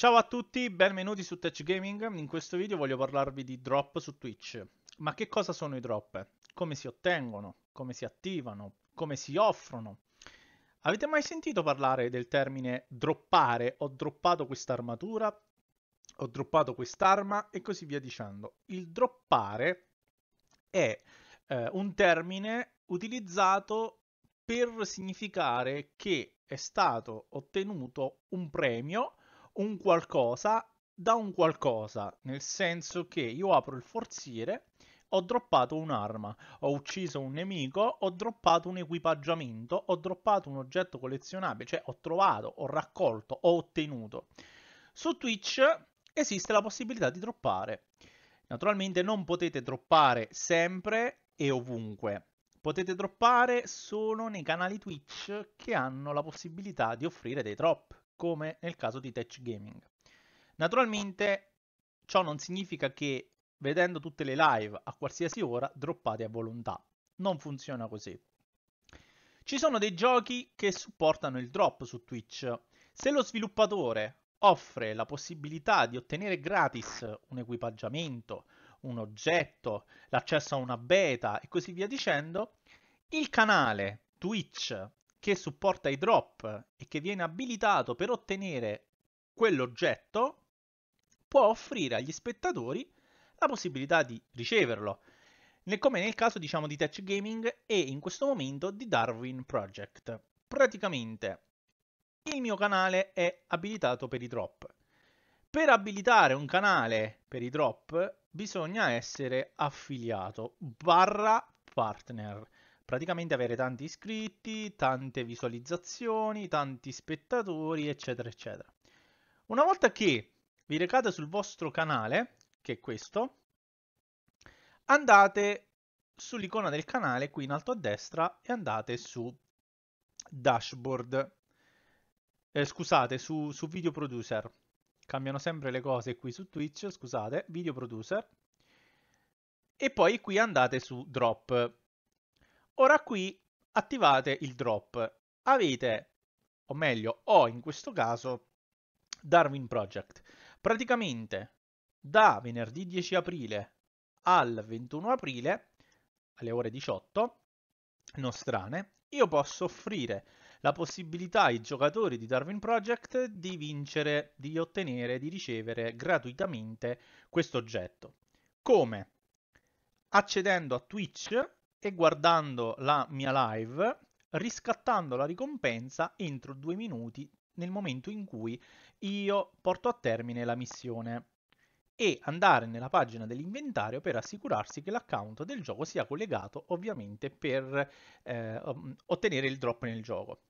Ciao a tutti, benvenuti su Touch Gaming. In questo video voglio parlarvi di drop su Twitch. Ma che cosa sono i drop? Come si ottengono? Come si attivano? Come si offrono? Avete mai sentito parlare del termine droppare? Ho droppato quest'armatura, ho droppato quest'arma e così via dicendo. Il droppare è eh, un termine utilizzato per significare che è stato ottenuto un premio un qualcosa da un qualcosa, nel senso che io apro il forziere, ho droppato un'arma, ho ucciso un nemico, ho droppato un equipaggiamento, ho droppato un oggetto collezionabile, cioè ho trovato, ho raccolto, ho ottenuto. Su Twitch esiste la possibilità di droppare. Naturalmente non potete droppare sempre e ovunque. Potete droppare solo nei canali Twitch che hanno la possibilità di offrire dei drop come nel caso di Touch Gaming. Naturalmente ciò non significa che vedendo tutte le live a qualsiasi ora droppate a volontà. Non funziona così. Ci sono dei giochi che supportano il drop su Twitch. Se lo sviluppatore offre la possibilità di ottenere gratis un equipaggiamento, un oggetto, l'accesso a una beta e così via dicendo, il canale Twitch che supporta i drop e che viene abilitato per ottenere quell'oggetto, può offrire agli spettatori la possibilità di riceverlo, come nel caso diciamo di Touch Gaming e in questo momento di Darwin Project. Praticamente il mio canale è abilitato per i drop. Per abilitare un canale per i drop bisogna essere affiliato barra partner praticamente avere tanti iscritti, tante visualizzazioni, tanti spettatori, eccetera, eccetera. Una volta che vi recate sul vostro canale, che è questo, andate sull'icona del canale qui in alto a destra e andate su dashboard, eh, scusate, su, su video producer. Cambiano sempre le cose qui su Twitch, scusate, video producer. E poi qui andate su drop Ora qui attivate il drop. Avete, o meglio, ho in questo caso Darwin Project. Praticamente da venerdì 10 aprile al 21 aprile alle ore 18 nostrane, io posso offrire la possibilità ai giocatori di Darwin Project di vincere, di ottenere, di ricevere gratuitamente questo oggetto. Come? Accedendo a Twitch e guardando la mia live riscattando la ricompensa entro due minuti nel momento in cui io porto a termine la missione e andare nella pagina dell'inventario per assicurarsi che l'account del gioco sia collegato ovviamente per eh, um, ottenere il drop nel gioco.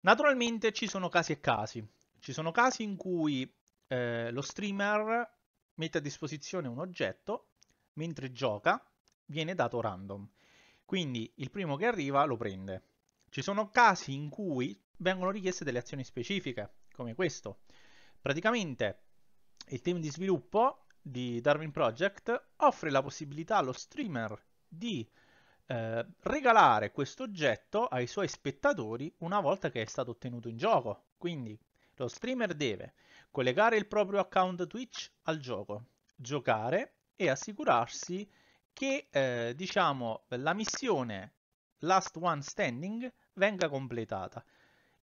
Naturalmente ci sono casi e casi, ci sono casi in cui eh, lo streamer mette a disposizione un oggetto mentre gioca viene dato random. Quindi il primo che arriva lo prende. Ci sono casi in cui vengono richieste delle azioni specifiche, come questo. Praticamente il team di sviluppo di Darwin Project offre la possibilità allo streamer di eh, regalare questo oggetto ai suoi spettatori una volta che è stato ottenuto in gioco. Quindi lo streamer deve collegare il proprio account Twitch al gioco, giocare e assicurarsi che eh, diciamo la missione Last One Standing venga completata.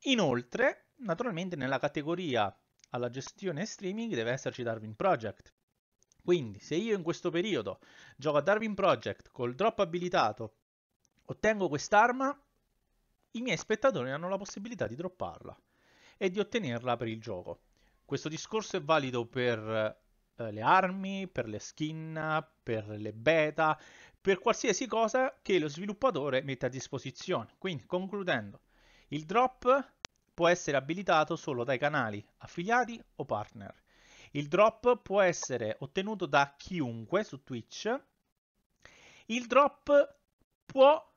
Inoltre, naturalmente nella categoria alla gestione e streaming deve esserci Darwin Project. Quindi, se io in questo periodo gioco a Darwin Project col drop abilitato, ottengo quest'arma, i miei spettatori hanno la possibilità di dropparla e di ottenerla per il gioco. Questo discorso è valido per eh, le armi, per le skin, per le beta, per qualsiasi cosa che lo sviluppatore mette a disposizione. Quindi, concludendo, il drop può essere abilitato solo dai canali affiliati o partner. Il drop può essere ottenuto da chiunque su Twitch. Il drop può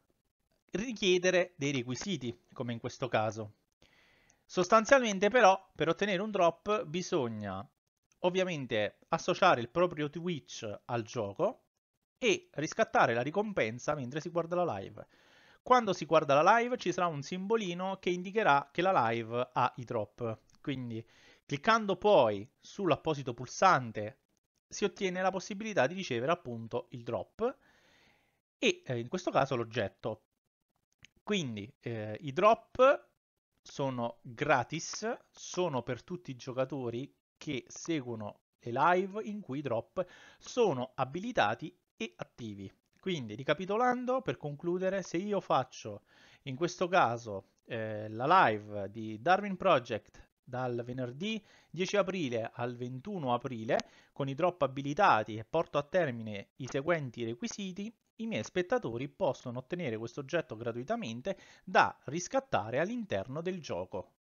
richiedere dei requisiti, come in questo caso. Sostanzialmente però per ottenere un drop bisogna ovviamente associare il proprio Twitch al gioco e riscattare la ricompensa mentre si guarda la live. Quando si guarda la live ci sarà un simbolino che indicherà che la live ha i drop. Quindi cliccando poi sull'apposito pulsante si ottiene la possibilità di ricevere appunto il drop e eh, in questo caso l'oggetto. Quindi eh, i drop sono gratis, sono per tutti i giocatori che seguono le live in cui i drop sono abilitati e attivi. Quindi ricapitolando, per concludere, se io faccio in questo caso eh, la live di Darwin Project dal venerdì 10 aprile al 21 aprile con i drop abilitati e porto a termine i seguenti requisiti, i miei spettatori possono ottenere questo oggetto gratuitamente da riscattare all'interno del gioco.